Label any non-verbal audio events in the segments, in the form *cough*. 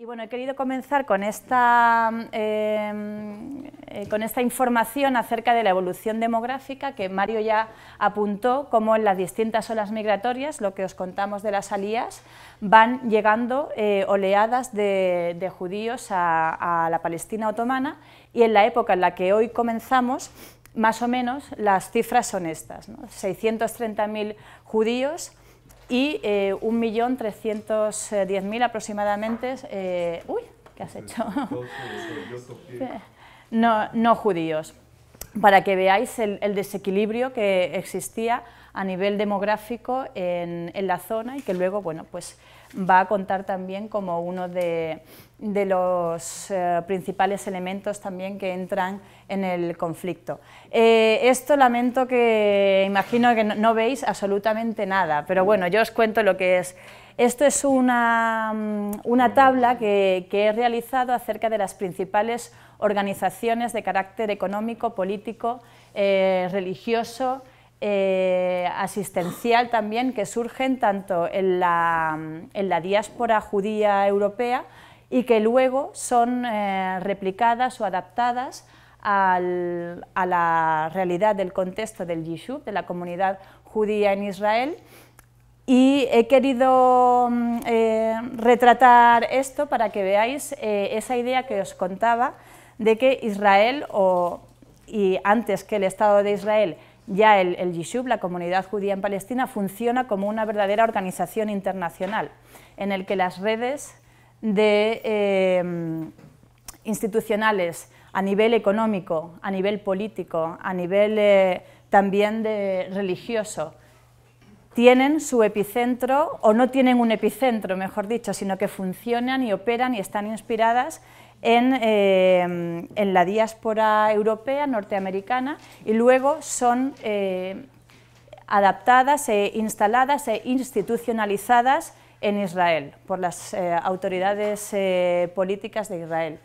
Y bueno, he querido comenzar con esta, em, eh, con esta información acerca de la evolución demográfica que Mario ya apuntó, como en las distintas olas migratorias, lo que os contamos de las alías, van llegando eh, oleadas de, judíos a, la Palestina otomana y en la época en la que hoy comenzamos, más o menos las cifras son estas, 630.000 judíos y eh, 1.310.000 aproximadamente, eh, uy, ¿qué has hecho? *laughs* no, no judíos, para que veáis el, desequilibrio que existía a nivel demográfico en, en la zona y que luego, bueno, pues va a contar también como uno de, los eh, principales elementos también que entran en el conflicto. Eh, esto lamento que imagino que no, veis absolutamente nada, pero bueno, yo os cuento lo que es. Esto es una, mm, tabla que, he realizado acerca de las principales organizaciones de carácter económico, político, eh, religioso, eh, asistencial también que surgen tanto en la, diáspora judía europea y que luego son eh, replicadas o adaptadas a la realidad del contexto del Yishuv, de la comunidad judía en Israel. Y he querido mm, eh, retratar esto para que veáis esa idea que os contaba de que Israel, o, y antes que el Estado de Israel, ya el, Yishub, la comunidad judía en Palestina, funciona como una verdadera organización internacional, en el que las redes eh, institucionales a nivel económico, a nivel político, a nivel eh, también de religioso, tienen su epicentro, o no tienen un epicentro, mejor dicho, sino que funcionan y operan y están inspiradas Em, en, la diáspora europea, norteamericana, y luego son eh, adaptadas e instaladas e institucionalizadas en Israel por las eh, autoridades eh, políticas de Israel.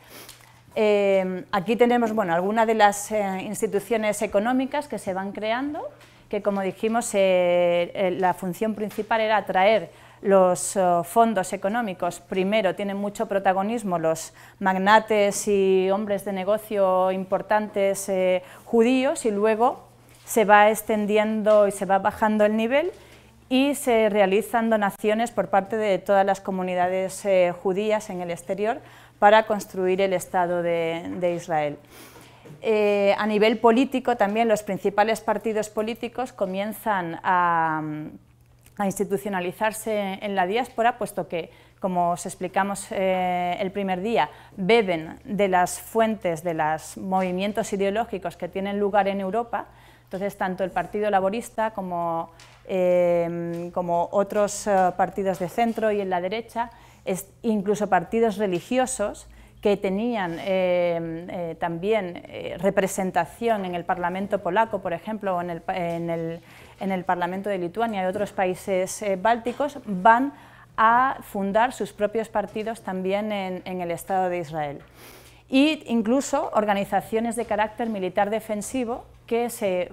Em, aquí tenemos bueno, algunas de las instituciones económicas que se van creando, que como dijimos la función principal era atraer los eh, fondos económicos. Primero, tienen mucho protagonismo los magnates y hombres de negocio importantes eh, judíos y luego se va extendiendo y se va bajando el nivel y se realizan donaciones por parte de todas las comunidades eh, judías en el exterior para construir el Estado de, Israel. a nivel político también los principales partidos políticos comienzan a, a institucionalizarse en la diáspora, puesto que, como os explicamos eh, el primer día, beben de las fuentes de los movimientos ideológicos que tienen lugar en Europa. Entonces, tanto el Partido Laborista como, eh, como otros eh, partidos de centro y en la derecha, incluso partidos religiosos, que tenían también representación en el Parlamento polaco, por ejemplo, o en el en el Parlamento de Lituania y otros países eh, bálticos van a fundar sus propios partidos también en, el Estado de Israel. Y incluso organizaciones de carácter militar defensivo que se,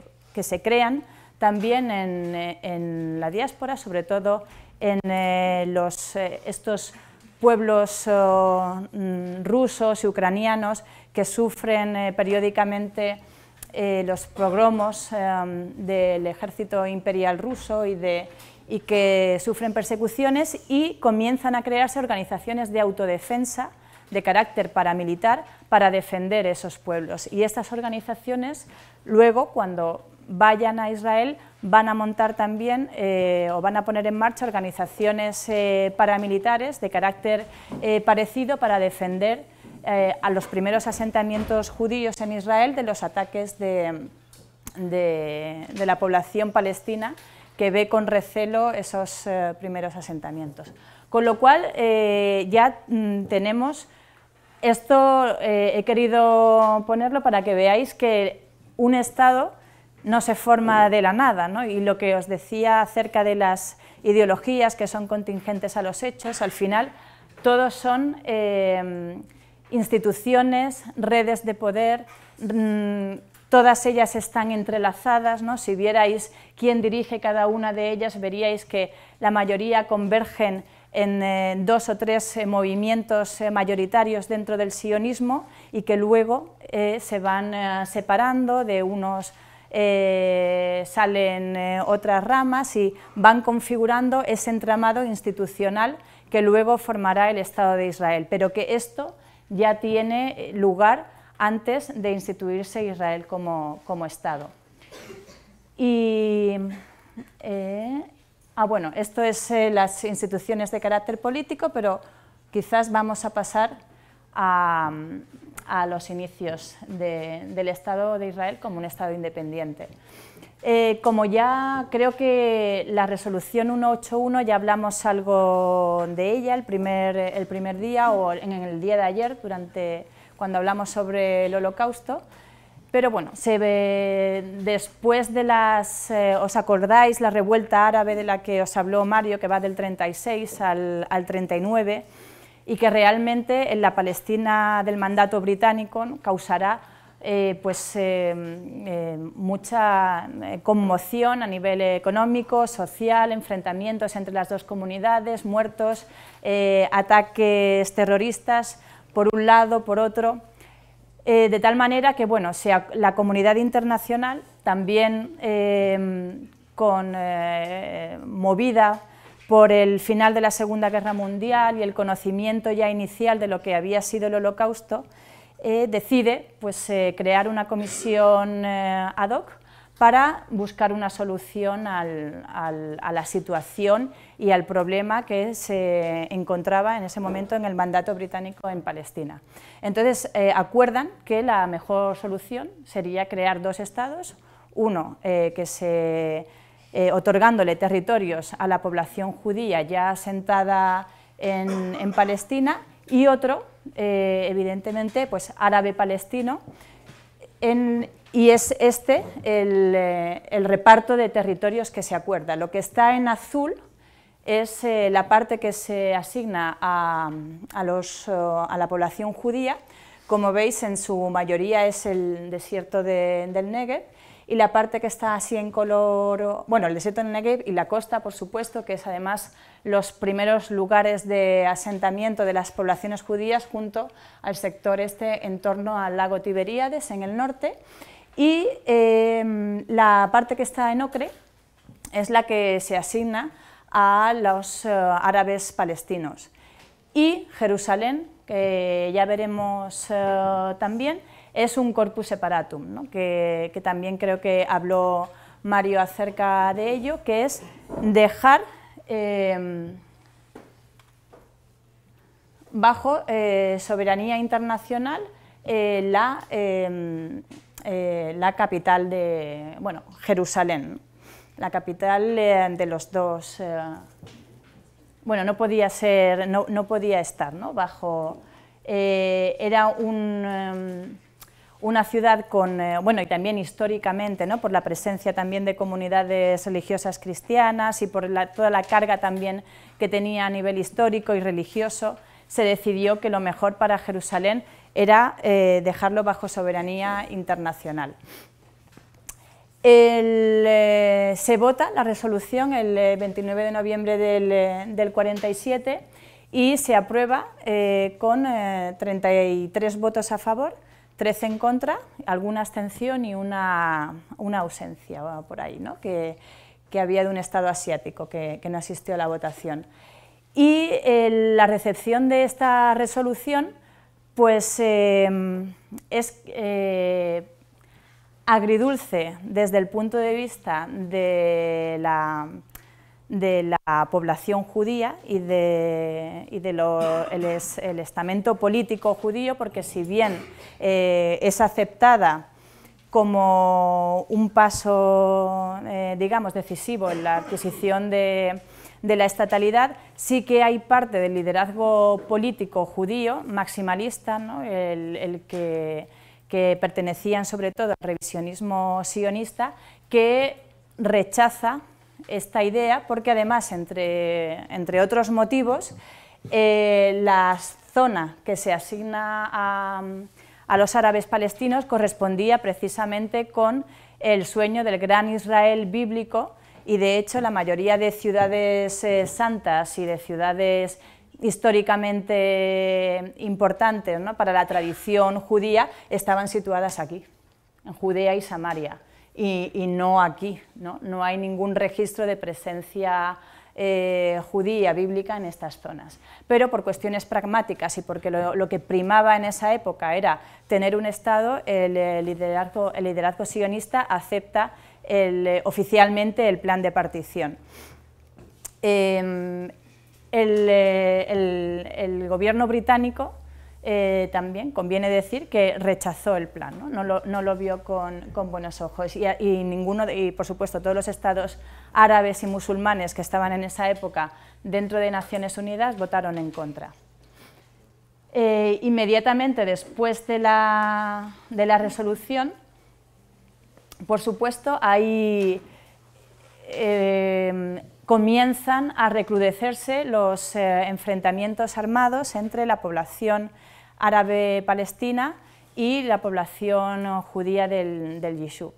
crean también en, la diáspora, sobre todo en eh, eh, estos pueblos oh, mm, rusos y ucranianos que sufren periódicamente eh, los progromos eh, del ejército imperial ruso y, que sufren persecuciones y comienzan a crearse organizaciones de autodefensa de carácter paramilitar para defender esos pueblos. Y estas organizaciones luego, cuando vayan a Israel, van a montar también eh, o van a poner en marcha organizaciones paramilitares de carácter parecido para defender eh, a los primeros asentamientos judíos en Israel de los ataques de, la población palestina que ve con recelo esos eh, primeros asentamientos. Con lo cual eh, ya mm, tenemos, esto he querido ponerlo para que veáis que un Estado no se forma de la nada, ¿no? y lo que os decía acerca de las ideologías que son contingentes a los hechos, al final todos son instituciones, redes de poder, mm, todas ellas están entrelazadas, si vierais quién dirige cada una de ellas, veríais que la mayoría convergen en eh, dos o tres eh, movimientos eh, mayoritarios dentro del sionismo y que luego se van separando, de unos salen otras ramas y van configurando ese entramado institucional que luego formará el Estado de Israel, pero que esto ya tiene eh, lugar antes de instituirse Israel como, Estado. Y, eh, ah, bueno, esto es eh, las instituciones de carácter político, pero quizás vamos a pasar a, los inicios del Estado de Israel como un Estado independiente. Eh, como ya creo que la resolución 181 ya hablamos algo de ella el primer, día o en el día de ayer durante, cuando hablamos sobre el holocausto, pero bueno, se ve, después de las, eh, ¿os acordáis la revuelta árabe de la que os habló Mario, que va del 36 al 39? y que realmente en eh, la Palestina del mandato británico causará eh, pues, eh, mucha conmoción a nivel económico, social, enfrentamientos entre las dos comunidades, muertos, ataques terroristas por un lado, por otro, de tal manera que bueno, sea la comunidad internacional también con, movida por el final de la Segunda Guerra Mundial y el conocimiento ya inicial de lo que había sido el Holocausto, eh, decide pues, eh, crear una comisión eh, ad hoc para buscar una solución a la situación y al problema que se encontraba en ese momento en el mandato británico en Palestina. Entonces acuerdan que la mejor solución sería crear dos estados, uno que se eh, otorgándole territorios a la población judía ya asentada en, Palestina y otro, eh, evidentemente, pues árabe-palestino, y es este eh, el, reparto de territorios que se acuerda. Lo que está en azul es la parte que se asigna a, a, la población judía. Como veis, en su mayoría es el desierto del Negev, y la parte que está así en color, bueno, el desierto en Negev y la costa, por supuesto, que es además los primeros lugares de asentamiento de las poblaciones judías junto al sector este en torno al lago Tiberíades en el norte. Y em, la parte que está en ocre es la que se asigna a los eh, árabes palestinos. Y Jerusalén, que ya veremos eh, también, es un corpus separatum, ¿no? que, también creo que habló Mario acerca de ello, que es dejar em, bajo eh, soberanía internacional eh, la, em, eh, la, capital de, bueno, Jerusalén, la capital de los dos, bueno, no podía ser, no podía estar, ¿no? Bajo, era un em, una ciudad con, eh, bueno, y también históricamente, ¿no? por la presencia también de comunidades religiosas cristianas y por toda la carga también que tenía a nivel histórico y religioso, se decidió que lo mejor para Jerusalén era eh, dejarlo bajo soberanía internacional. Eh, se vota la resolución el 29 de noviembre del 47 y se aprueba con 33 votos a favor, 13 en contra, alguna abstención y una, ausencia por ahí, ¿no? que, había de un Estado asiático que, no asistió a la votación. Y la recepción de esta resolución pues, em, es eh, agridulce desde el punto de vista de la de la población judía y, de, el, estamento político judío, porque si bien eh, es aceptada como un paso, eh, digamos, decisivo en la adquisición de, la estatalidad, sí que hay parte del liderazgo político judío maximalista, el, que, que, pertenecían sobre todo al revisionismo sionista, que rechaza esta idea porque además, entre, otros motivos, eh, la zona que se asigna a, los árabes palestinos correspondía precisamente con el sueño del gran Israel bíblico y de hecho la mayoría de ciudades eh, santas y de ciudades históricamente importantes para la tradición judía estaban situadas aquí, en Judea y Samaria y, no aquí. ¿no? no hay ningún registro de presencia eh, judía bíblica en estas zonas. Pero por cuestiones pragmáticas y porque lo, que primaba en esa época era tener un Estado, el, eh, liderazgo, sionista acepta eh, oficialmente el plan de partición. Em, el, gobierno británico eh, también conviene decir que rechazó el plan, no, lo, vio con, buenos ojos y, ninguno y por supuesto todos los estados árabes y musulmanes que estaban en esa época dentro de Naciones Unidas votaron en contra. Eh, inmediatamente después de la, resolución, por supuesto, ahí eh, comienzan a recrudecerse los enfrentamientos armados entre la población árabe palestina y la población eh, judía del, del Yishuv.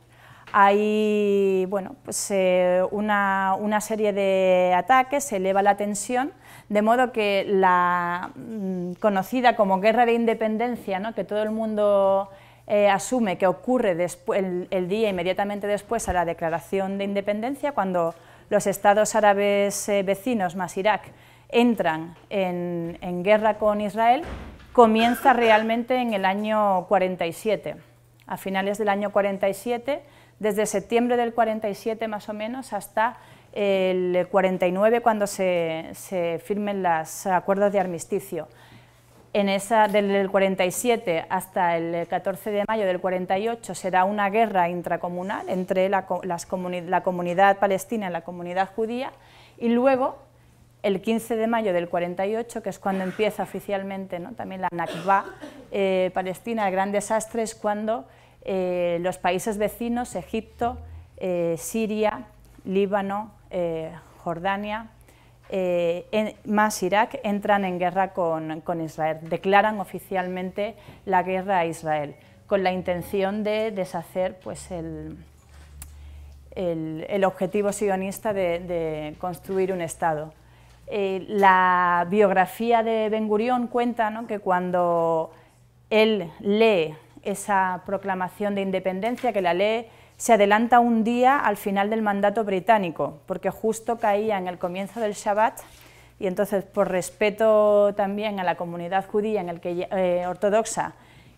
Hay bueno, pues, eh, una, serie de ataques, se eleva la tensión, de modo que la mm, conocida como guerra de independencia, ¿no? que todo el mundo eh, asume que ocurre el, el, día inmediatamente después a la declaración de independencia, cuando los estados árabes vecinos más Irak entran en, en guerra con Israel, comienza realmente en el año 47, a finales del año 47, desde septiembre del 47 más o menos hasta el 49 cuando se, firmen los acuerdos de armisticio. En esa, del 47 hasta el 14 de mayo del 48 será una guerra intracomunal entre la comunidad palestina y la comunidad judía y luego el 15 de mayo del 48, que es cuando empieza oficialmente también la Nakba eh, palestina, el gran desastre es cuando eh, los países vecinos, Egipto, eh, Siria, Líbano, Jordania, más Irak, entran en guerra con, Israel, declaran oficialmente la guerra a Israel, con la intención de deshacer pues, el, objetivo sionista de construir un Estado. Eh, la biografía de Ben Gurión cuenta que cuando él lee esa proclamación de independencia, que la lee, se adelanta un día al final del mandato británico, porque justo caía en el comienzo del Shabbat y entonces por respeto también a la comunidad judía en el que, eh, ortodoxa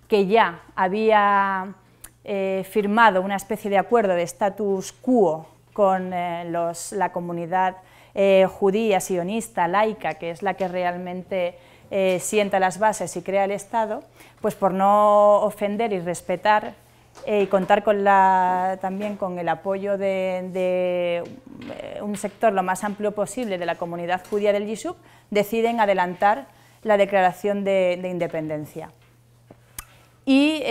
que ya había eh, firmado una especie de acuerdo de status quo con la comunidad eh, judía, sionista, laica, que es la que realmente eh, sienta las bases y crea el Estado, pues por no ofender y respetar eh, y contar con también con el apoyo de, un sector lo más amplio posible de la comunidad judía del Yishuv, deciden adelantar la declaración de, independencia y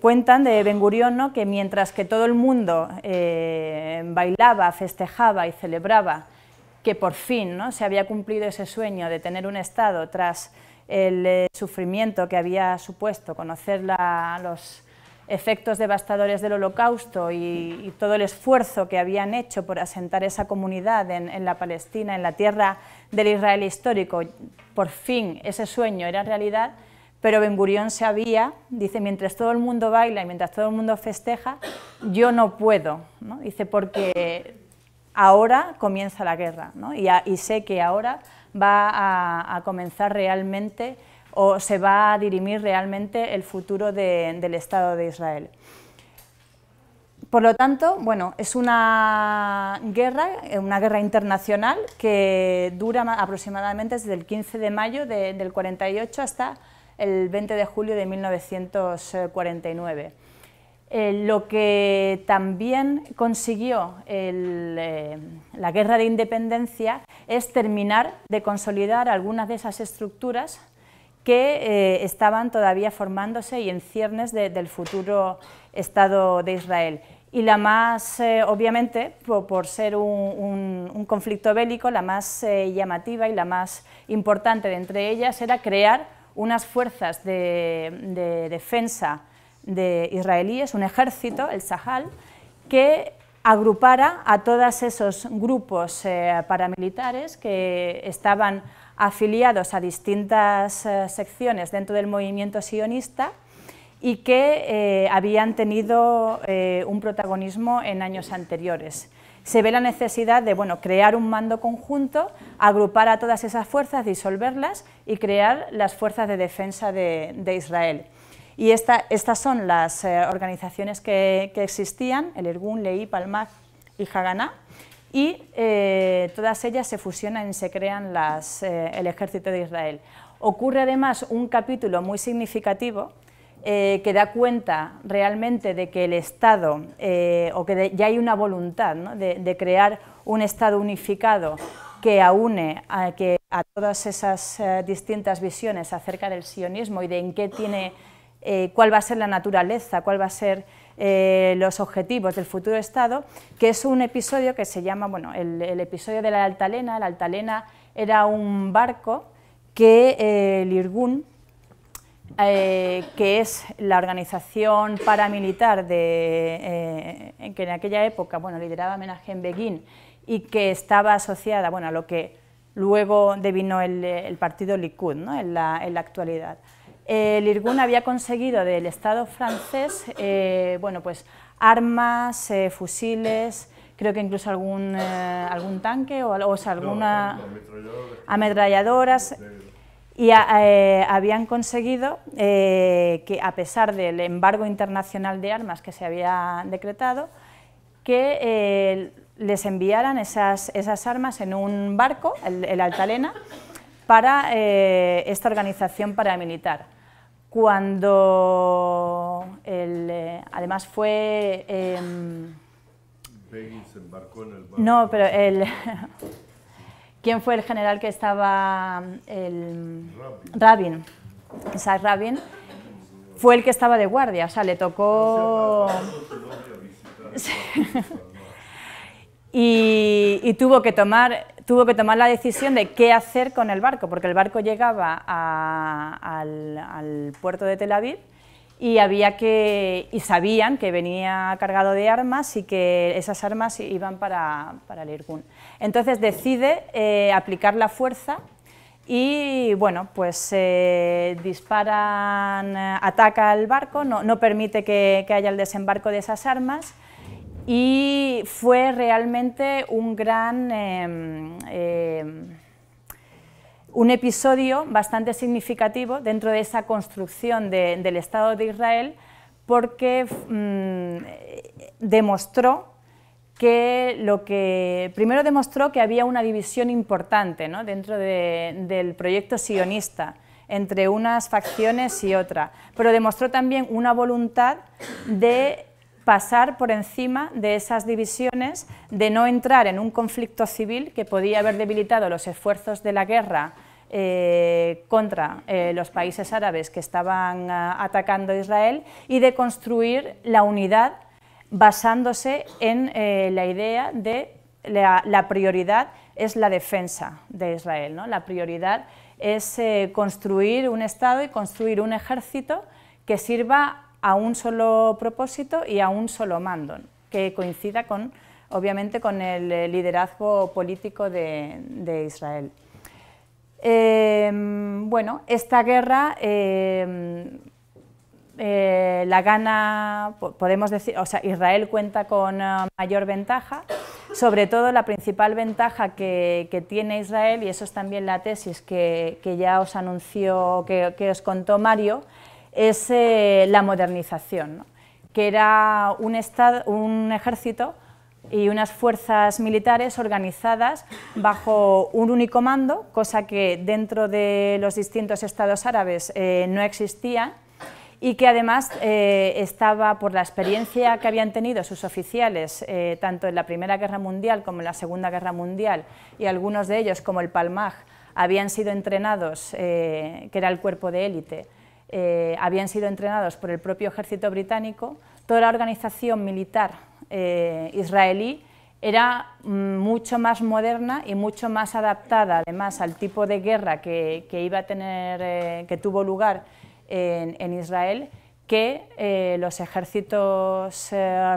cuentan de Ben Gurión que mientras que todo el mundo bailaba, festejaba y celebraba que por fin ¿no? se había cumplido ese sueño de tener un Estado tras el eh, sufrimiento que había supuesto conocer los efectos devastadores del holocausto y, todo el esfuerzo que habían hecho por asentar esa comunidad en, la Palestina, en la tierra del Israel histórico. Por fin ese sueño era realidad, pero Ben Gurión sabía, dice, mientras todo el mundo baila y mientras todo el mundo festeja, yo no puedo, ¿no? dice, porque ahora comienza la guerra y, sé que ahora va a, comenzar realmente o se va a dirimir realmente el futuro del Estado de Israel. Por lo tanto, bueno, es una guerra, una guerra internacional que dura aproximadamente desde el 15 de mayo del 48 hasta el 20 de julio de 1949. Eh, lo que también consiguió eh, la guerra de independencia es terminar de consolidar algunas de esas estructuras que eh, estaban todavía formándose y en ciernes del futuro Estado de Israel. Y la más, obviamente, por, ser un, conflicto bélico, la más llamativa y la más importante de entre ellas era crear unas fuerzas de defensa de israelíes, un ejército, el Sahal, que agrupara a todos esos grupos eh, paramilitares que estaban afiliados a distintas eh, secciones dentro del movimiento sionista y que eh, habían tenido un protagonismo en años anteriores. Se ve la necesidad de bueno, crear un mando conjunto, agrupar a todas esas fuerzas, disolverlas y crear las fuerzas de defensa de Israel. Y estas son las eh, organizaciones que, existían, el Ergun, Leí, Palmac y Haganá, y eh, todas ellas se fusionan y se crean eh, el Ejército de Israel. Ocurre además un capítulo muy significativo que da cuenta realmente de que el Estado, o que ya hay una voluntad de, crear un Estado unificado que aúne a, que, a todas esas distintas visiones acerca del sionismo y de en qué tiene eh, cuál va a ser la naturaleza, cuál va a ser eh, los objetivos del futuro Estado, que es un episodio que se llama, bueno, el, episodio de la Altalena. La Altalena era un barco que eh, el Irgun, que es la organización paramilitar de, que en aquella época bueno, lideraba en Begin y que estaba asociada a lo que luego devino el, partido Likud en la actualidad. Eh, el Irgun había conseguido del Estado francés eh, bueno, pues, armas, eh, fusiles, creo que incluso algún, algún tanque o, alguna ametralladoras. Y habían conseguido que, a pesar del embargo internacional de armas que se había decretado, que les enviaran esas, esas armas en un barco, el, Altalena, para esta organización paramilitar cuando el, eh, además fue... Em, no, pero el... *laughs* ¿Quién fue el general que estaba? El, Rabin. Rabin. Rabin. Fue el que estaba de guardia, o sea, le tocó... *laughs* y, tuvo que tomar tuvo que tomar la decisión de qué hacer con el barco, porque el barco llegaba al, puerto de Tel Aviv y, había que, y sabían que venía cargado de armas y que esas armas iban para, para el Irgun. Entonces decide eh, aplicar la fuerza y bueno, pues eh, disparan, ataca al barco, no, permite que haya el desembarco de esas armas y fue realmente un gran... Em, em, un episodio bastante significativo dentro de esa construcción del Estado de Israel porque mm, demostró que lo que primero demostró que había una división importante dentro del proyecto sionista entre unas facciones y otras, pero demostró también una voluntad de pasar por encima de esas divisiones, de no entrar en un conflicto civil que podía haber debilitado los esfuerzos de la guerra eh, contra eh, los países árabes que estaban ah, atacando a Israel y de construir la unidad basándose en eh, la idea de la, la, prioridad es la defensa de Israel, ¿no? la prioridad es construir un Estado y construir un ejército que sirva a un solo propósito y a un solo mando, que coincida con, obviamente con el eh, liderazgo político de, Israel. Em, bueno, esta guerra em, eh, la gana, podemos decir, o sea, Israel cuenta con eh, mayor ventaja, sobre todo la principal ventaja que, tiene Israel, y eso es también la tesis que, ya os anunció, que, que os contó Mario, es eh, la modernización, que era un, ejército y unas fuerzas militares organizadas bajo un único mando, cosa que dentro de los distintos estados árabes eh, no existía y que además eh, estaba, por la experiencia que habían tenido sus oficiales, tanto en la Primera Guerra Mundial como en la Segunda Guerra Mundial, y algunos de ellos, como el Palmaj, habían sido entrenados, que era el cuerpo de élite, eh, habían sido entrenados por el propio ejército británico, toda la organización militar eh, israelí era mm, mucho más moderna y mucho más adaptada además al tipo de guerra que, iba a tener, eh, que tuvo lugar en, Israel que los ejércitos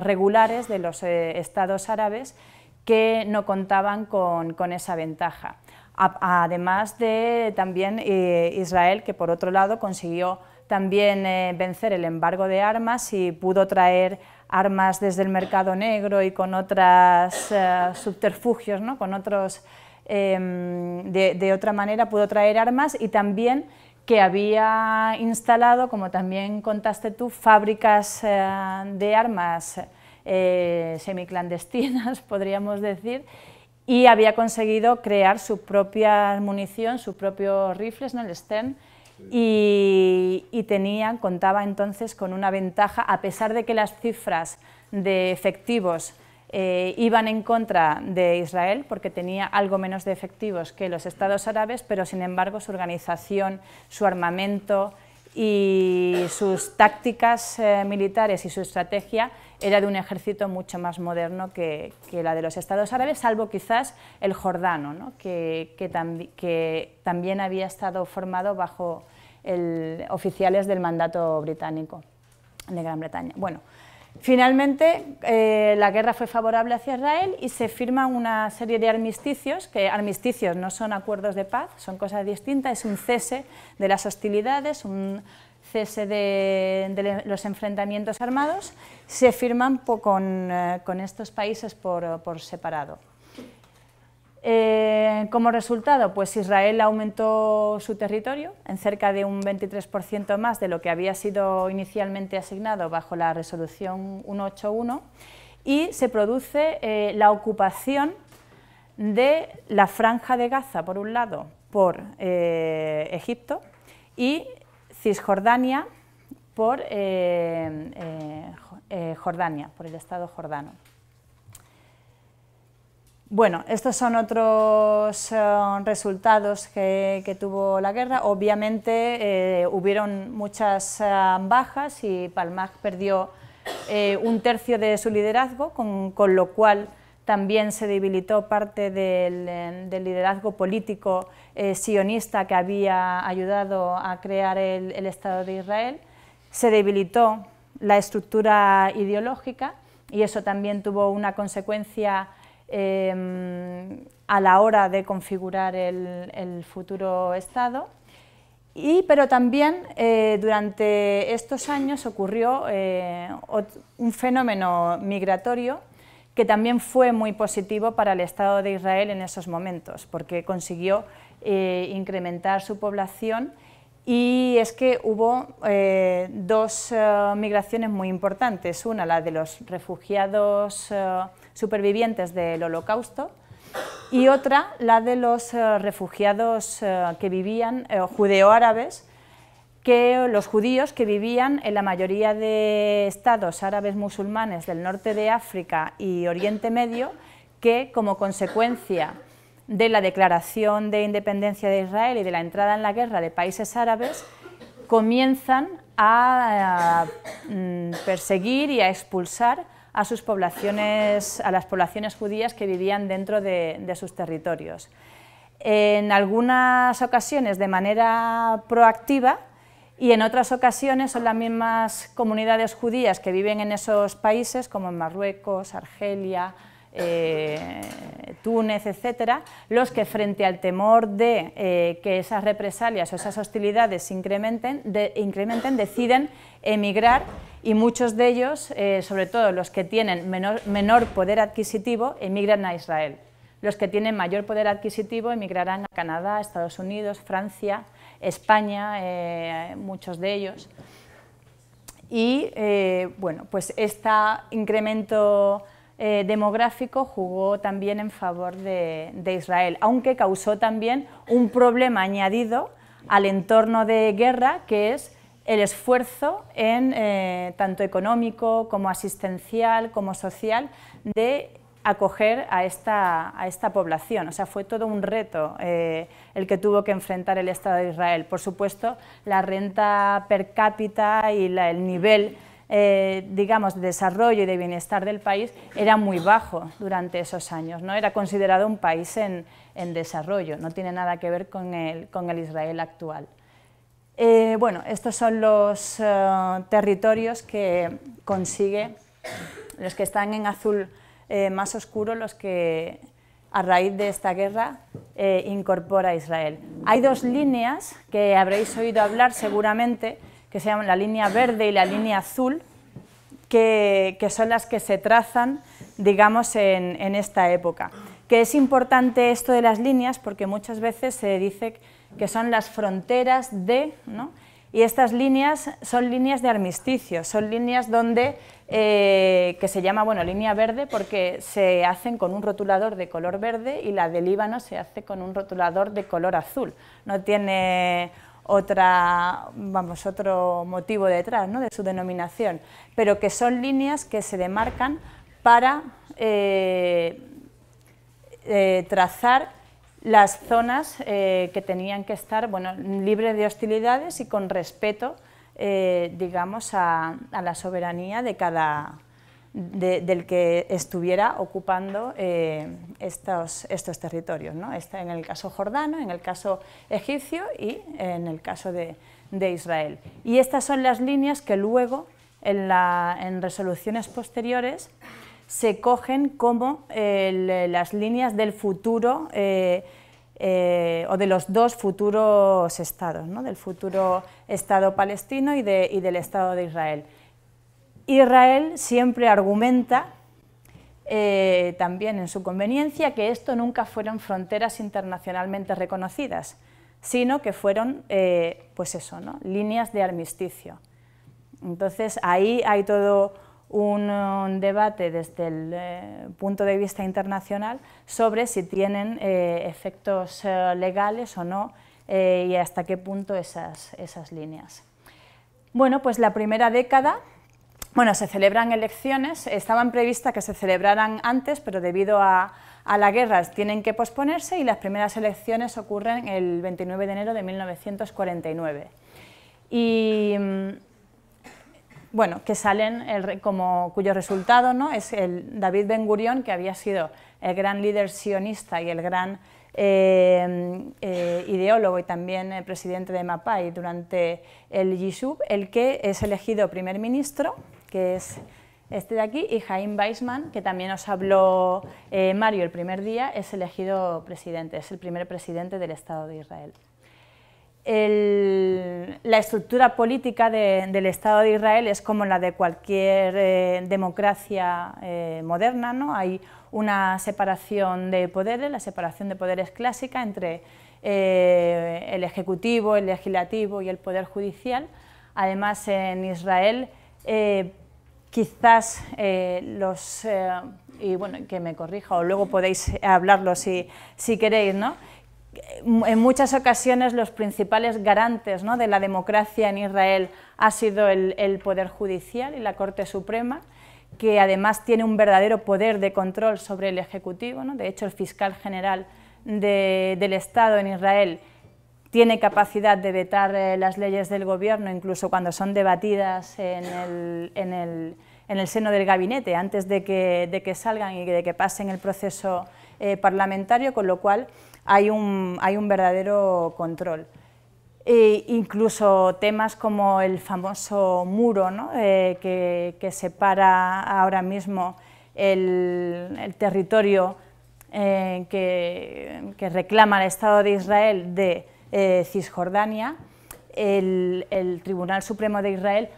regulares de los estados árabes que no contaban con esa ventaja además de también eh, Israel, que por otro lado consiguió también eh, vencer el embargo de armas y pudo traer armas desde el mercado negro y con otros eh, subterfugios, con otros, em, de, otra manera pudo traer armas y también que había instalado, como también contaste tú, fábricas de armas semiclandestinas, *laughs* podríamos decir, y había conseguido crear su propia munición, sus propios rifles, el Sten, y, tenía, contaba entonces con una ventaja, a pesar de que las cifras de efectivos eh, iban en contra de Israel porque tenía algo menos de efectivos que los estados árabes, pero sin embargo su organización, su armamento y sus tácticas eh, militares y su estrategia era de un ejército mucho más moderno que, la de los estados árabes, salvo quizás el jordano, que, también había estado formado bajo oficiales del mandato británico de Gran Bretaña. Bueno, Finalmente, eh, la guerra fue favorable hacia Israel y se firma una serie de armisticios, que armisticios no son acuerdos de paz, son cosas distintas, es un cese de las hostilidades, cese de, los enfrentamientos armados, se firman eh, con, estos países por, separado. Eh, como resultado, pues Israel aumentó su territorio en cerca de un 23% más de lo que había sido inicialmente asignado bajo la resolución 181 y se produce eh, la ocupación de la franja de Gaza, por un lado, por Egipto y Cisjordania por eh, eh, eh, Jordania, por el Estado jordano. Bueno, estos son otros resultados que, tuvo la guerra. Obviamente hubo hubieron muchas bajas y Palmach perdió un tercio de su liderazgo, con lo cual también se debilitó parte del, eh, liderazgo político eh, sionista que había ayudado a crear el, Estado de Israel, se debilitó la estructura ideológica y eso también tuvo una consecuencia em, a la hora de configurar el, futuro Estado. Y, pero también eh, durante estos años ocurrió un fenómeno migratorio que también fue muy positivo para el Estado de Israel en esos momentos, porque consiguió eh, incrementar su población y es que hubo eh, dos eh, migraciones muy importantes, una la de los refugiados supervivientes del Holocausto y otra la de los refugiados que vivían judeoárabes que los judíos que vivían en la mayoría de estados árabes musulmanes del norte de África y Oriente Medio, que como consecuencia de la declaración de independencia de Israel y de la entrada en la guerra de países árabes, comienzan a, mm, perseguir y a expulsar a, sus poblaciones, a las poblaciones judías que vivían dentro de, de sus territorios. En algunas ocasiones de manera proactiva, y en otras ocasiones son las mismas comunidades judías que viven en esos países, como en Marruecos, Argelia, eh, Túnez, etcétera, los que frente al temor de eh, que esas represalias o esas hostilidades incrementen, incrementen deciden emigrar y muchos de ellos, eh, sobre todo los que tienen menor, menor poder adquisitivo, emigran a Israel. Los que tienen mayor poder adquisitivo emigrarán a Canadá, Estados Unidos, Francia, España, eh, muchos de ellos. Y eh, bueno, pues este incremento eh, demográfico jugó también en favor de, de, Israel, aunque causó también un problema añadido al entorno de guerra, que es el esfuerzo en tanto económico como asistencial como social de acoger a esta, a esta población. O sea, fue todo un reto eh, el que tuvo que enfrentar el Estado de Israel. Por supuesto, la renta per cápita y el nivel eh, digamos, de desarrollo y de bienestar del país era muy bajo durante esos años, ¿no? era considerado un país en, desarrollo, no tiene nada que ver con el, Israel actual. Eh, bueno, estos son los territorios que consigue, los que están en azul eh, más oscuros los que a raíz de esta guerra eh, incorpora Israel. Hay dos líneas que habréis oído hablar seguramente, que se llaman la línea verde y la línea azul, que, son las que se trazan, digamos, en, esta época que es importante esto de las líneas porque muchas veces se dice que son las fronteras de, y estas líneas son líneas de armisticio, son líneas donde, eh, que se llama bueno, línea verde porque se hacen con un rotulador de color verde y la del Líbano se hace con un rotulador de color azul. No tiene otra, vamos, otro motivo detrás ¿no? de su denominación, pero que son líneas que se demarcan para eh, eh, trazar las zonas eh, que tenían que estar libres de hostilidades y con respeto eh, digamos, a, la soberanía de cada, del que estuviera ocupando eh, estos, territorios. ¿no? Está en el caso jordano, en el caso egipcio y en el caso de, de Israel. Y estas son las líneas que luego, en resoluciones posteriores, se cogen como las líneas del futuro eh, eh, o de los dos futuros estados, ¿no? del futuro Estado palestino y, y, del Estado de Israel. Israel siempre argumenta, eh, también en su conveniencia, que esto nunca fueron fronteras internacionalmente reconocidas, sino que fueron pues eso, ¿no? líneas de armisticio. Entonces ahí hay todo eh, un debate desde el eh, punto de vista internacional sobre si tienen eh, efectos legales o no y hasta qué punto esas, esas líneas. Bueno, pues la primera década, bueno, se celebran elecciones, estaban previstas que se celebraran antes, pero debido a, a la guerra tienen que posponerse y las primeras elecciones ocurren el 29 de enero de 1949. Y... Mm, bueno, que salen como cuyo resultado ¿no? es el David Ben Gurión, que había sido el gran líder sionista y el gran eh, eh, ideólogo y también eh, presidente de Mapai durante el Yishuv, el que es elegido primer ministro, que es este de aquí, y Jaim Weissman, que también os habló Mario el primer día, es elegido presidente, es el primer presidente del Estado de Israel la estructura política del Estado de Israel es como la de cualquier eh, democracia eh, moderna, ¿no? Hay una separación de poderes, la separación de poderes clásica entre eh, el Ejecutivo, el Legislativo y el Poder Judicial. Además, en Israel, quizás los... y bueno, que me corrija, o luego podéis hablarlo si, si queréis, ¿no? Eh, en muchas ocasiones los principales garantes de la democracia en Israel ha sido el, Poder Judicial y la Corte Suprema, que además tiene un verdadero poder de control sobre el Ejecutivo. De hecho, el fiscal general del Estado en Israel tiene capacidad de vetar eh, las leyes del gobierno, incluso cuando son debatidas en el, seno del gabinete, antes de que, salgan y de que pasen el proceso eh, parlamentario, con lo cual hay un, verdadero control. E incluso temas como el famoso muro eh, que, separa ahora mismo el, territorio eh, que, reclama el Estado de Israel de eh, Cisjordania, el, Tribunal Supremo de Israel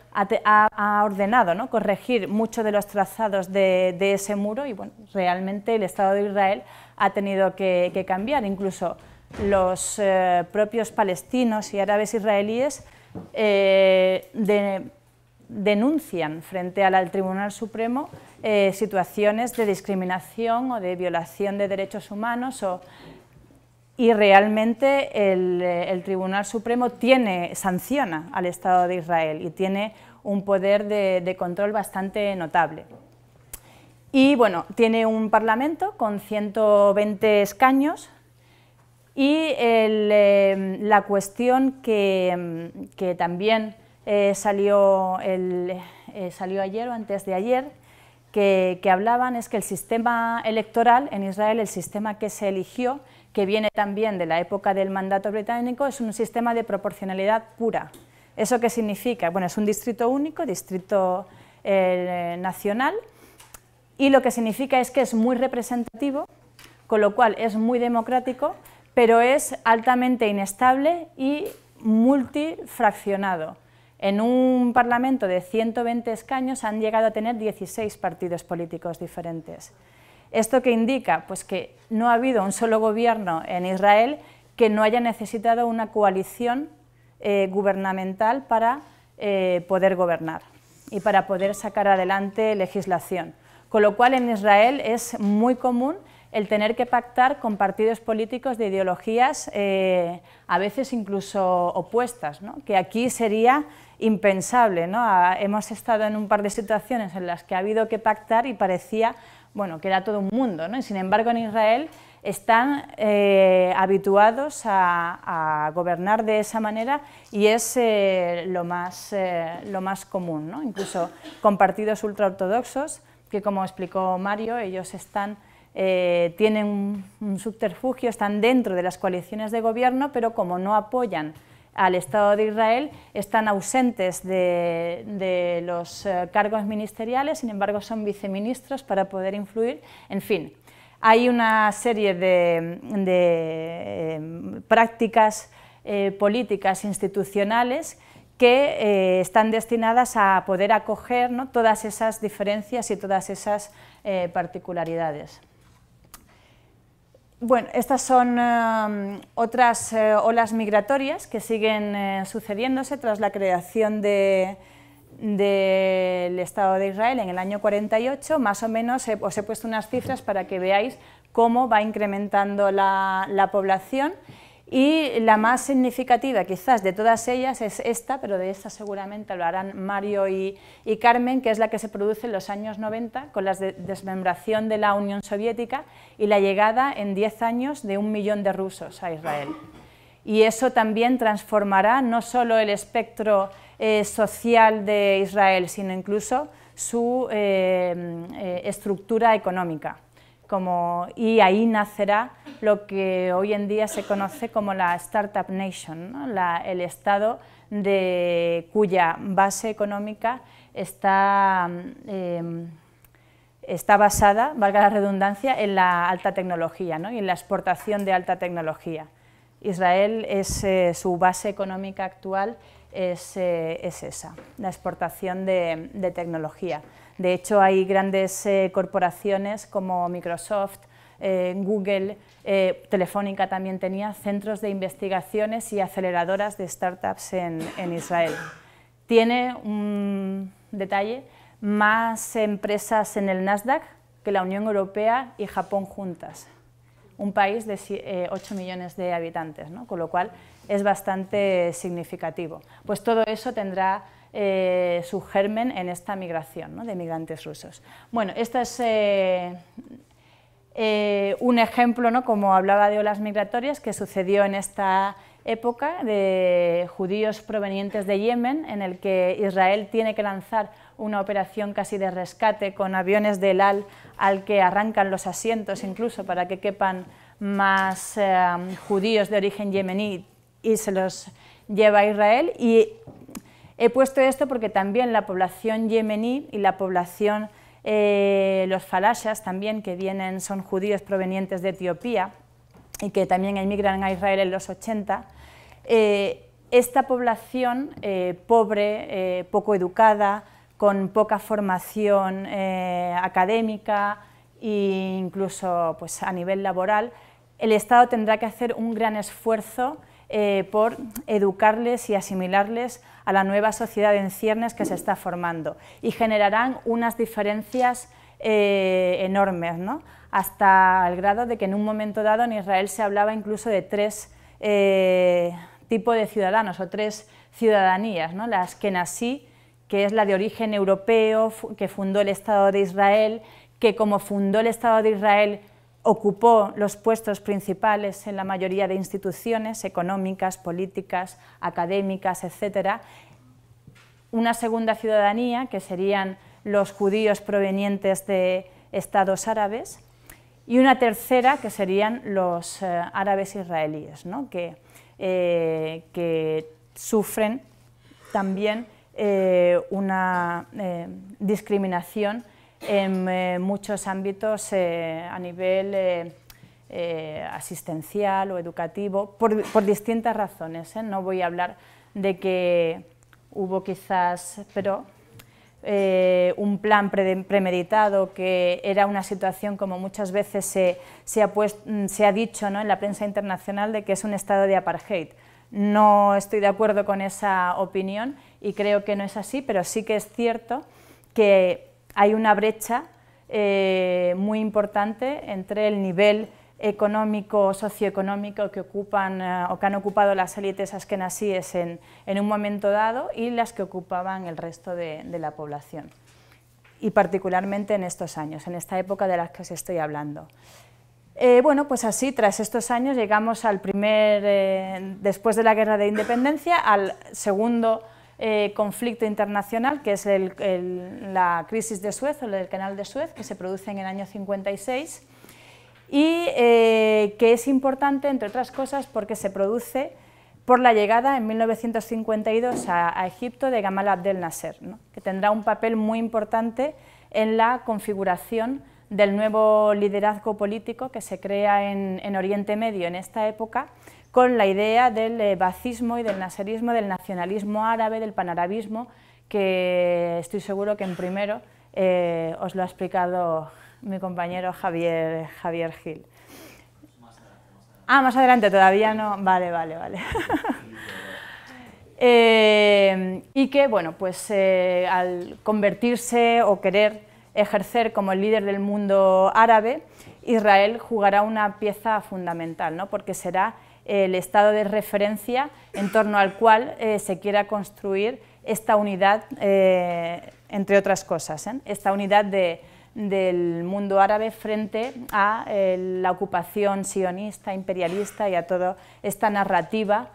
ha, ordenado corregir muchos de los trazados de, ese muro y bueno, realmente el Estado de Israel ha tenido que, cambiar. Incluso los eh, propios palestinos y árabes israelíes eh, denuncian frente al, Tribunal Supremo eh, situaciones de discriminación o de violación de derechos humanos o y realmente el, eh, Tribunal Supremo sanciona al Estado de Israel y tiene un poder de, control bastante notable. Y bueno, tiene un Parlamento con 120 escaños y em, la cuestión que, em, también eh, salió, eh, salió ayer o antes de ayer, que hablaban es que el sistema electoral en Israel, el sistema que se eligió, que viene también de la época del mandato británico, es un sistema de proporcionalidad pura. ¿Eso qué significa? Bueno, es un distrito único, distrito eh, nacional, y lo que significa es que es muy representativo, con lo cual es muy democrático, pero es altamente inestable y multifraccionado. En un parlamento de 120 escaños han llegado a tener 16 partidos políticos diferentes. ¿Esto que indica? Pues que no ha habido un solo gobierno en Israel que no haya necesitado una coalición eh, gubernamental para eh, poder gobernar y para poder sacar adelante legislación. Con lo cual en Israel es muy común el tener que pactar con partidos políticos de ideologías eh, a veces incluso opuestas, que aquí sería impensable. Ah, hemos estado en un par de situaciones en las que ha habido que pactar y parecía bueno, que era todo un mundo, ¿no? sin embargo en Israel están eh, habituados a, gobernar de esa manera y es eh, eh, lo, más, común, incluso con partidos ultraortodoxos que, como explicó Mario, ellos están, tienen un subterfugio, están dentro de las coaliciones de gobierno, pero como no apoyan al Estado de Israel están ausentes de, los eh, cargos ministeriales, sin embargo son viceministros para poder influir, en fin. Hay una serie de, eh, prácticas eh, políticas institucionales que están destinadas a poder acoger todas esas diferencias y todas esas particularidades. Bueno, estas son em, otras eh, olas migratorias que siguen eh, sucediéndose tras la creación del Estado de Israel en el año 48. Más o menos eh, os he puesto unas cifras para que veáis cómo va incrementando la población. Y la más significativa quizás de todas ellas es esta, pero de esta seguramente lo harán Mario y, Carmen, que es la que se produce en los años 90 con la desmembración de la Unión Soviética y la llegada en 10 años de un millón de rusos a Israel. Y eso también transformará no solo el espectro eh, social de Israel, sino incluso su eh, eh, estructura económica y ahí nacerá lo que hoy en día se conoce como la Startup Nation, el Estado cuya base económica em, está, basada, valga la redundancia, en la alta tecnología y en la exportación de alta tecnología. Israel es eh, su base económica actual es, eh, esa, la exportación de tecnología. De hecho, hay grandes eh, corporaciones como Microsoft, eh, Google, eh, Telefónica también tenía centros de investigaciones y aceleradoras de startups en, Israel. Tiene un detalle, más empresas en el Nasdaq que la Unión Europea y Japón juntas. Un país de 8 millones de habitantes, con lo cual es bastante significativo. Pues todo eso tendrá eh, su germen en esta migración de migrantes rusos. Bueno, esta es... Eh, eh, un ejemplo, ¿no? como hablaba de olas migratorias, que sucedió en esta época de judíos provenientes de Yemen, en el que Israel tiene que lanzar una operación casi de rescate con aviones del AL al que arrancan los asientos incluso para que quepan más judíos de origen yemení y se los lleva a Israel y He puesto esto porque también la población yemení y la población, eh, los falashas también, que vienen, son judíos provenientes de Etiopía y que también emigran a Israel en los 80, eh, esta población eh, pobre, poco educada, con poca formación académica e incluso pues, a nivel laboral, el Estado tendrá que hacer un gran esfuerzo por educarles y asimilarles a la nueva sociedad en ciernes que se está formando y generarán unas diferencias eh, enormes, ¿no? hasta el grado de que en un momento dado en Israel se hablaba incluso de tres eh, tipos de ciudadanos o tres ciudadanías, ¿no? las que nací, que es la de origen europeo, que fundó el Estado de Israel, que como fundó el Estado de Israel ocupó los puestos principales en la mayoría de instituciones económicas, políticas, académicas, etc. Una segunda ciudadanía, que serían los judíos provenientes de estados árabes, y una tercera, que serían los eh, árabes israelíes, eh, que, sufren también eh, una discriminación en eh, muchos ámbitos eh, a nivel eh, asistencial o educativo, por, distintas razones. No voy a hablar de que hubo quizás, pero un plan premeditado, que era una situación como muchas veces se, se, ha, mm, dicho en la prensa internacional de que es un estado de apartheid. No estoy de acuerdo con esa opinión y creo que no es así, pero sí que es cierto que hay una brecha eh, muy importante entre el nivel económico, o socioeconómico que ocupan eh, o que han ocupado las élites askenasíes en, en un momento dado y las que ocupaban el resto de, la población. Y particularmente en estos años, en esta época de las que os estoy hablando. Eh, bueno, pues así, tras estos años llegamos al primer, después de la Guerra de Independencia, al segundo eh, conflicto internacional, que es la crisis de Suez, o del canal de Suez, que se produce en el año 56, y eh, que es importante, entre otras cosas, porque se produce por la llegada en 1952 a, Egipto de Gamal Abdel Nasser, que tendrá un papel muy importante en la configuración del nuevo liderazgo político que se crea en Oriente Medio en esta época con la idea del eh, bacismo y del naserismo, del nacionalismo árabe, del panarabismo, que estoy seguro que en primero eh, os lo ha explicado mi compañero Javier, Javier Gil. Más adelante, Ah, más adelante, todavía no. Vale, vale, vale. *laughs* Eh, y que, bueno, pues al convertirse o querer ejercer como el líder del mundo árabe, Israel jugará una pieza fundamental, ¿no? porque será el estado de referencia en torno al cual eh, se quiera construir esta unidad, eh, entre otras cosas, ¿eh? esta unidad del mundo árabe frente a la ocupación sionista, imperialista y a toda esta narrativa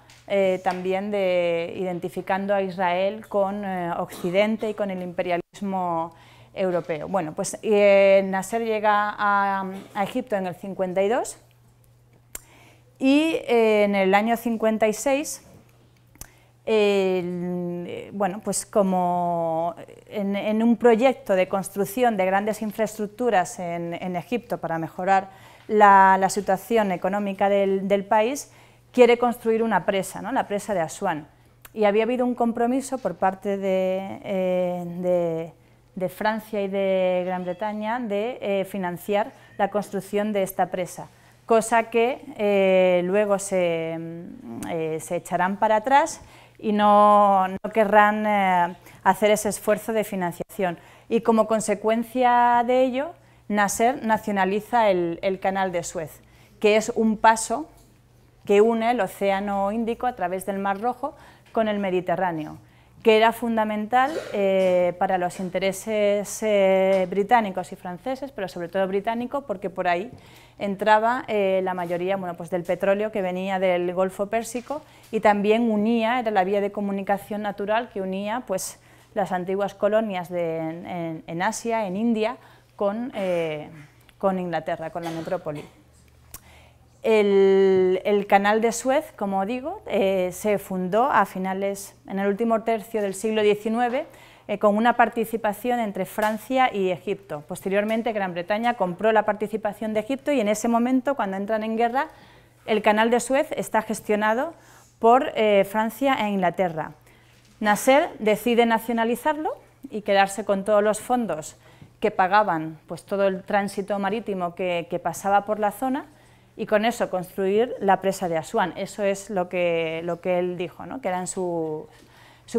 también de identificando a Israel con Occidente y con el imperialismo europeo. Bueno, pues Nasser llega a Egipto en el 52 y eh, en el año 56, eh, bueno, pues como en, un proyecto de construcción de grandes infraestructuras en, Egipto para mejorar la, situación económica del, país, quiere construir una presa, ¿no? la presa de Asuán. Y había habido un compromiso por parte de eh, Francia y de Gran Bretaña de financiar la construcción de esta presa cosa que eh, luego eh, se, echarán para atrás y no, querrán eh, hacer ese esfuerzo de financiación. Y como consecuencia de ello, Nasser nacionaliza el canal de Suez, que es un paso que une el Océano Índico a través del Mar Rojo con el Mediterráneo que era fundamental eh, para los intereses eh, británicos y franceses, pero sobre todo británico, porque por ahí entraba eh, la mayoría bueno, pues del petróleo que venía del Golfo Pérsico y también unía, era la vía de comunicación natural que unía pues, las antiguas colonias en, en, Asia, en India, con Inglaterra, con la metrópoli. El, canal de Suez, como digo, eh, se fundó a finales, en el último tercio del siglo XIX, eh, con una participación entre Francia y Egipto. Posteriormente, Gran Bretaña compró la participación de Egipto y en ese momento, cuando entran en guerra, el canal de Suez está gestionado por eh, Francia e Inglaterra. Nasser decide nacionalizarlo y quedarse con todos los fondos que pagaban pues, todo el tránsito marítimo que pasaba por la zona y con eso construir la presa de Asuán. Eso es lo que, lo que él dijo, que era su,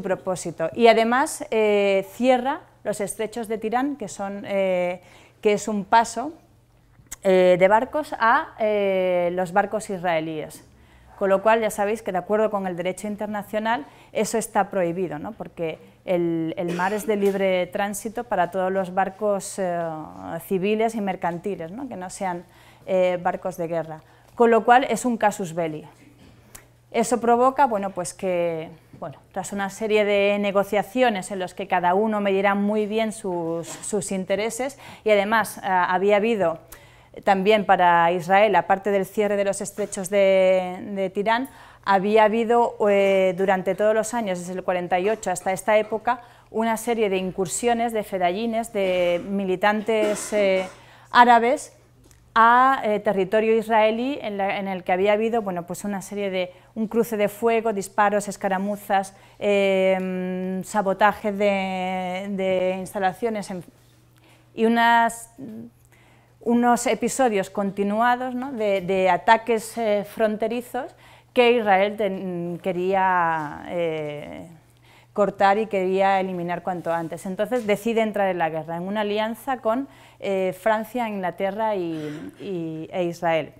propósito. Y además eh, cierra los estrechos de Tirán, que, son, eh, que es un paso eh, de barcos a los barcos israelíes. Con lo cual ya sabéis que de acuerdo con el derecho internacional eso está prohibido, ¿no? porque el, el, mar es de libre tránsito para todos los barcos civiles y mercantiles, ¿no? que no sean eh, barcos de guerra, con lo cual es un casus belli. Eso provoca bueno, pues que, bueno, tras una serie de negociaciones en las que cada uno medirá muy bien sus, intereses y además eh, había habido también para Israel, aparte del cierre de los estrechos de, Tirán, había habido eh, durante todos los años, desde el 48 hasta esta época, una serie de incursiones, de fedallines, de militantes árabes a eh, territorio israelí en, el que había habido bueno, pues una serie de un cruce de fuego, disparos, escaramuzas, em, sabotaje de, instalaciones y unas, unos episodios continuados de, ataques eh, fronterizos que Israel quería eh, cortar y quería eliminar cuanto antes. Entonces decide entrar en la guerra, en una alianza con eh, Francia, Inglaterra y, e Israel.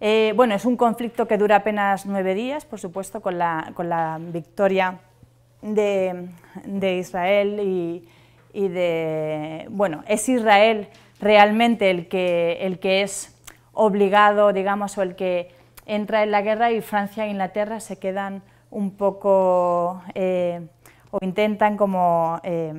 Eh, bueno, es un conflicto que dura apenas nueve días, por supuesto, con la, victoria de, Israel y, y, de... Bueno, es Israel realmente el que, el que es obligado, digamos, o el que entra en la guerra y Francia e Inglaterra se quedan un poco eh, o intentan como eh,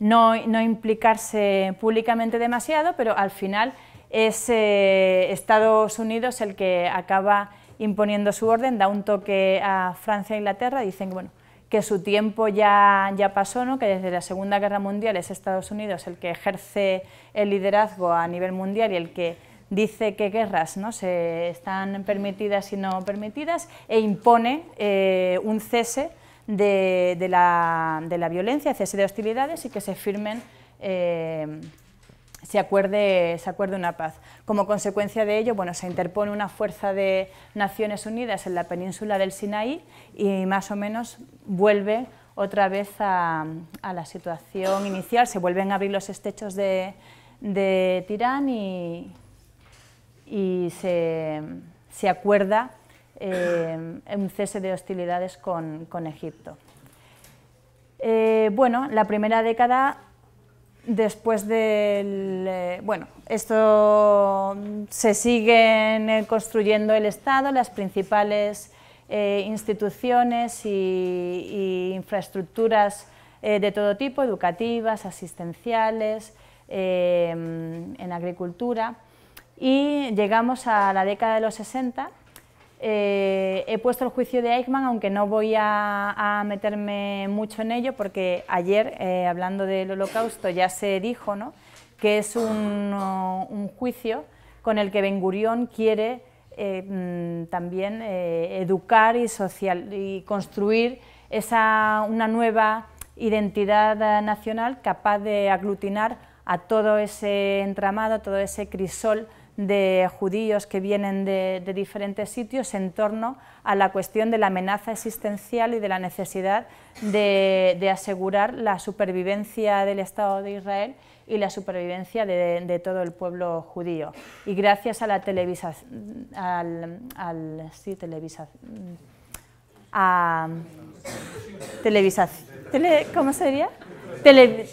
no, implicarse públicamente demasiado, pero al final es Estados Unidos el que acaba imponiendo su orden, da un toque a Francia e Inglaterra, dicen bueno, que su tiempo ya, ya pasó, ¿no? que desde la Segunda Guerra Mundial es Estados Unidos el que ejerce el liderazgo a nivel mundial y el que dice que guerras ¿no? se están permitidas y no permitidas e impone eh, un cese de, la, violencia, cese de hostilidades y que se firmen eh, se acuerde, una paz. Como consecuencia de ello, bueno, se interpone una fuerza de Naciones Unidas en la península del Sinaí y más o menos vuelve otra vez a, la situación inicial, se vuelven a abrir los estrechos de, de Tirán y, y se, se acuerda eh, un cese de hostilidades con, Egipto. Eh, bueno, la primera década después del... Eh, bueno, esto se sigue construyendo el Estado, las principales instituciones e y infraestructuras de todo tipo, educativas, asistenciales, en agricultura. Y llegamos a la década de los 60. Eh, he puesto el juicio de Eichmann, aunque no voy a, meterme mucho en ello, porque ayer, eh, hablando del holocausto, ya se dijo que es uh, un, juicio con el que Ben Gurión quiere eh, mm, también educar y, social, y construir esa, una nueva identidad nacional capaz de aglutinar a todo ese entramado, a todo ese crisol de judíos que vienen de, diferentes sitios en torno a la cuestión de la amenaza existencial y de la necesidad de, asegurar la supervivencia del Estado de Israel y la supervivencia de, todo el pueblo judío. Y gracias a la televisación, al, al, sí, televisa, a, televisación, tele, ¿cómo sería de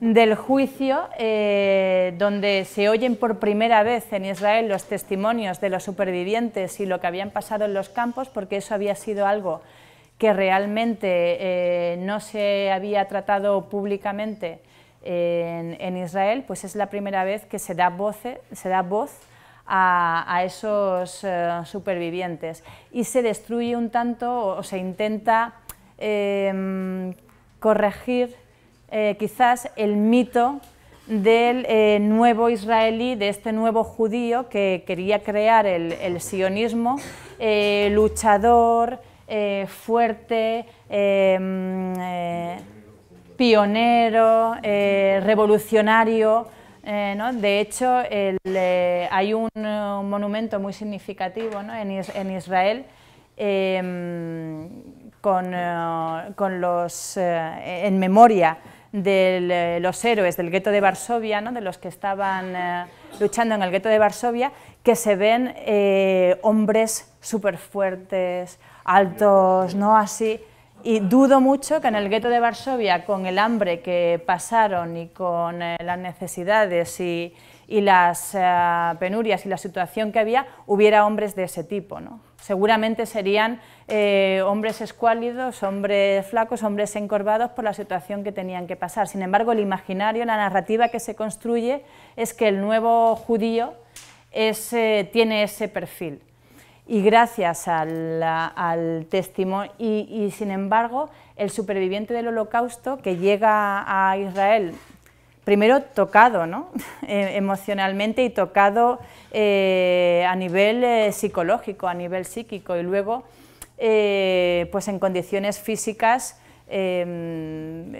del juicio, eh, donde se oyen por primera vez en Israel los testimonios de los supervivientes y lo que habían pasado en los campos, porque eso había sido algo que realmente eh, no se había tratado públicamente en, Israel, pues es la primera vez que se da, se da voz a, esos eh, supervivientes y se destruye un tanto o, se intenta em, corregir eh, quizás el mito del eh, nuevo israelí, de este nuevo judío que quería crear el, sionismo, eh, luchador, fuerte, mm, pionero, revolucionario. De hecho, hay un, monumento muy significativo en, Israel em, en memoria de eh, los héroes del gueto de Varsovia, de los que estaban eh, luchando en el gueto de Varsovia, que se ven eh, hombres súper fuertes, altos, ¿no? Así. Y dudo mucho que en el gueto de Varsovia, con el hambre que pasaron y con las necesidades y, y las eh, penurias y la situación que había, hubiera hombres de ese tipo. Seguramente serían eh, hombres escuálidos, hombres flacos, hombres encorvados por la situación que tenían que pasar. Sin embargo, el imaginario, la narrativa que se construye es que el nuevo judío es, eh, tiene ese perfil. Y gracias al, al testimonio, y sin embargo, el superviviente del holocausto que llega a Israel primero tocado *laughs* eh, emocionalmente y tocado eh, a nivel eh, psicológico, a nivel psíquico y luego pues en condiciones físicas em,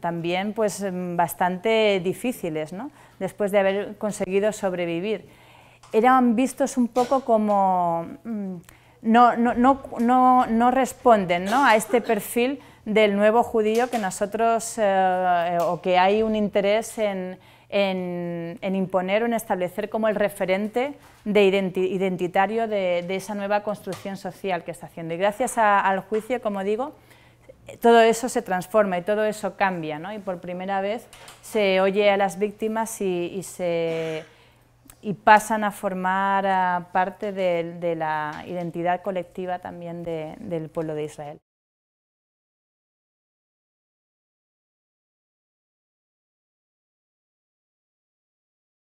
también pues em, bastante difíciles después de haber conseguido sobrevivir. Eran vistos un poco como... Mm, no, responden a este perfil del nuevo judío que nosotros, eh, eh, o que hay un interés en, imponer o en establecer como el referente de identitario de, esa nueva construcción social que está haciendo. Y gracias al juicio, como digo, todo eso se transforma y todo eso cambia, ¿no? y por primera vez se oye a las víctimas y, pasan a formar ah, parte de, la identidad colectiva también del pueblo de Israel.